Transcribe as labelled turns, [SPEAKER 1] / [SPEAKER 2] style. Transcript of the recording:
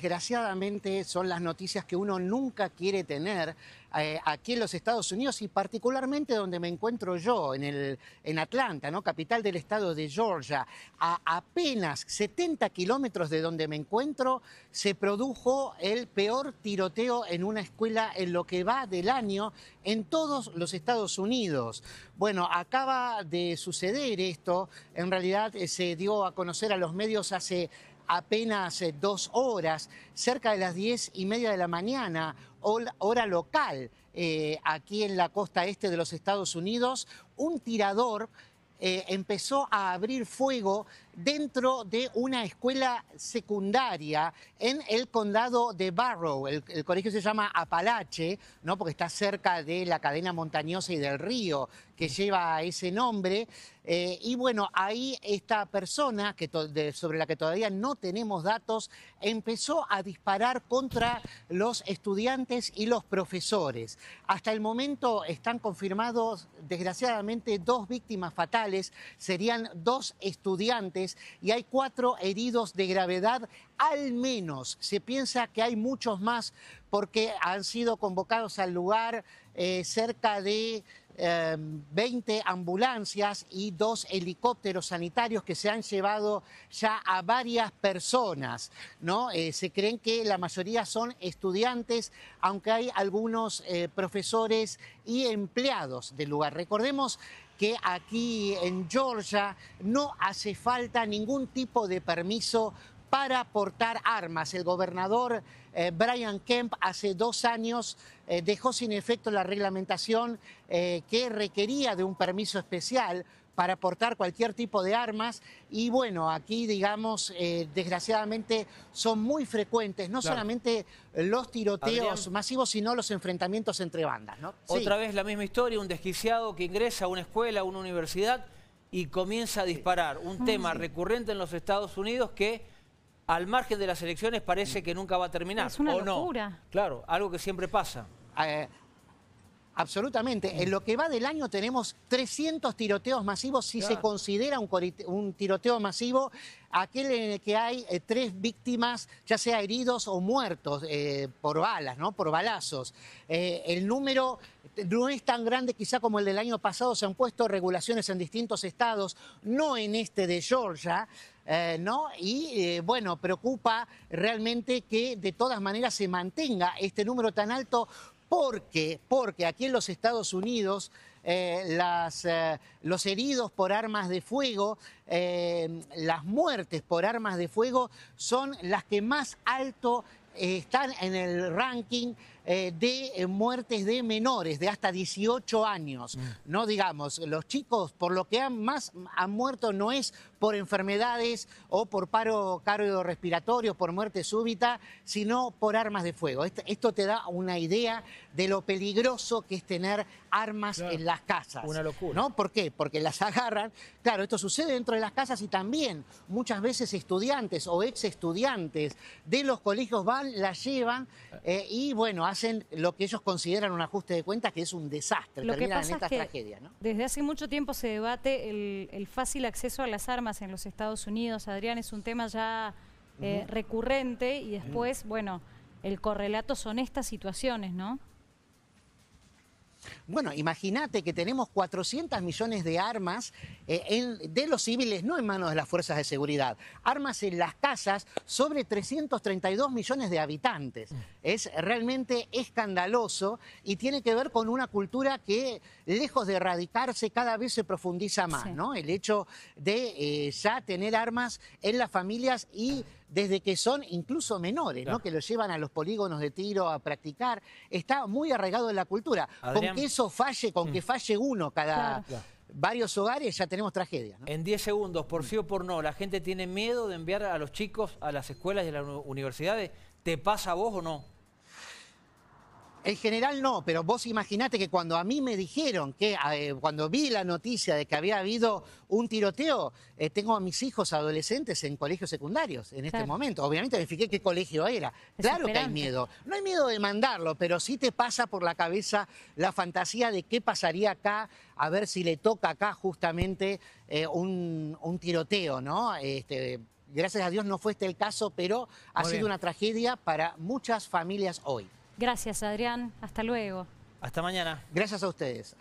[SPEAKER 1] desgraciadamente son las noticias que uno nunca quiere tener eh, aquí en los Estados Unidos y particularmente donde me encuentro yo, en, el, en Atlanta, ¿no? capital del estado de Georgia. A apenas 70 kilómetros de donde me encuentro se produjo el peor tiroteo en una escuela en lo que va del año en todos los Estados Unidos. Bueno, acaba de suceder esto, en realidad eh, se dio a conocer a los medios hace apenas eh, dos horas, cerca de las diez y media de la mañana, hora local, eh, aquí en la costa este de los Estados Unidos, un tirador eh, empezó a abrir fuego dentro de una escuela secundaria en el condado de Barrow. El, colegio se llama Apalache, ¿no? porque está cerca de la cadena montañosa y del río que lleva ese nombre. Eh, y bueno, ahí esta persona, que sobre la que todavía no tenemos datos, empezó a disparar contra los estudiantes y los profesores. Hasta el momento están confirmados, desgraciadamente, dos víctimas fatales. Serían dos estudiantes y hay cuatro heridos de gravedad al menos. Se piensa que hay muchos más porque han sido convocados al lugar eh, cerca de 20 em, ambulancias y dos helicópteros sanitarios que se han llevado ya a varias personas. ¿no? Eh, se creen que la mayoría son estudiantes, aunque hay algunos eh, profesores y empleados del lugar. Recordemos que aquí en Georgia no hace falta ningún tipo de permiso para portar armas. El gobernador eh, Brian Kemp hace dos años eh, dejó sin efecto la reglamentación eh, que requería de un permiso especial para portar cualquier tipo de armas y bueno, aquí digamos, desgraciadamente son muy frecuentes, no solamente los tiroteos masivos, sino los enfrentamientos entre bandas. ¿no? Otra vez la misma historia, un desquiciado que ingresa a una escuela, a una universidad y comienza a disparar, un mm. tema recurrente en los Estados Unidos que al margen de las elecciones parece mm. que nunca va a terminar. Es una locura. Claro, algo que siempre pasa. Eh, Absolutamente. En lo que va del año tenemos 300 tiroteos masivos, si se considera un, un, tiroteo masivo, aquel en el que hay eh, tres víctimas, ya sea heridos o muertos eh, por balas, ¿no? por balazos. Eh, el número no es tan grande quizá como el del año pasado, se han puesto regulaciones en distintos estados, no en este de Georgia. ¿no? Y bueno, preocupa realmente que de todas maneras se mantenga este número tan alto porque, porque aquí en los Estados Unidos eh, las, eh, los heridos por armas de fuego, eh, las muertes por armas de fuego son las que más alto están en el ranking eh, de eh, muertes de menores de hasta 18 años. Mm. No digamos, los chicos por lo que han, más han muerto no es por enfermedades o por paro cardio-respiratorio, por muerte súbita, sino por armas de fuego. Esto te da una idea de lo peligroso que es tener armas en las casas. Una locura. ¿no? ¿Por qué? Porque las agarran. Claro, esto sucede dentro de las casas y también muchas veces estudiantes o ex estudiantes de los colegios van, las llevan ah. eh, y bueno, hacen lo que ellos consideran un ajuste de cuentas, que es un desastre, lo que es Desde hace mucho tiempo se debate el, fácil acceso a las armas en los Estados Unidos. Adrián, es un tema ya eh, recurrente y después, bueno, el correlato son estas situaciones, ¿no? Bueno, imagínate que tenemos 400 millones de armas eh, de los civiles, no en manos de las fuerzas de seguridad, armas en las casas sobre 332 millones de habitantes. Es realmente escandaloso y tiene que ver con una cultura que, lejos de erradicarse, cada vez se profundiza más, ¿no? El hecho de eh, ya tener armas en las familias y desde que son incluso menores, ¿no? que los llevan a los polígonos de tiro a practicar. Está muy arraigado en la cultura. Con que eso falle, con mm. que falle uno cada... Varios hogares ya tenemos tragedia. En 10 segundos, por mm. sí o por no, la gente tiene miedo de enviar a los chicos a las escuelas y a las universidades. ¿Te pasa a vos o no? El general no, pero vos imaginate que cuando a mí me dijeron que, eh, cuando vi la noticia de que había habido un tiroteo, eh, tengo a mis hijos adolescentes en colegios secundarios en este momento. Obviamente me fijé qué colegio era. Claro que hay miedo. No hay miedo de mandarlo, pero sí te pasa por la cabeza la fantasía de qué pasaría acá, a ver si le toca acá justamente eh, un, tiroteo, ¿no? Este, gracias a Dios no fue este el caso, pero ha sido una tragedia para muchas familias hoy. Gracias, Adrián. Hasta luego. Hasta mañana. Gracias a ustedes.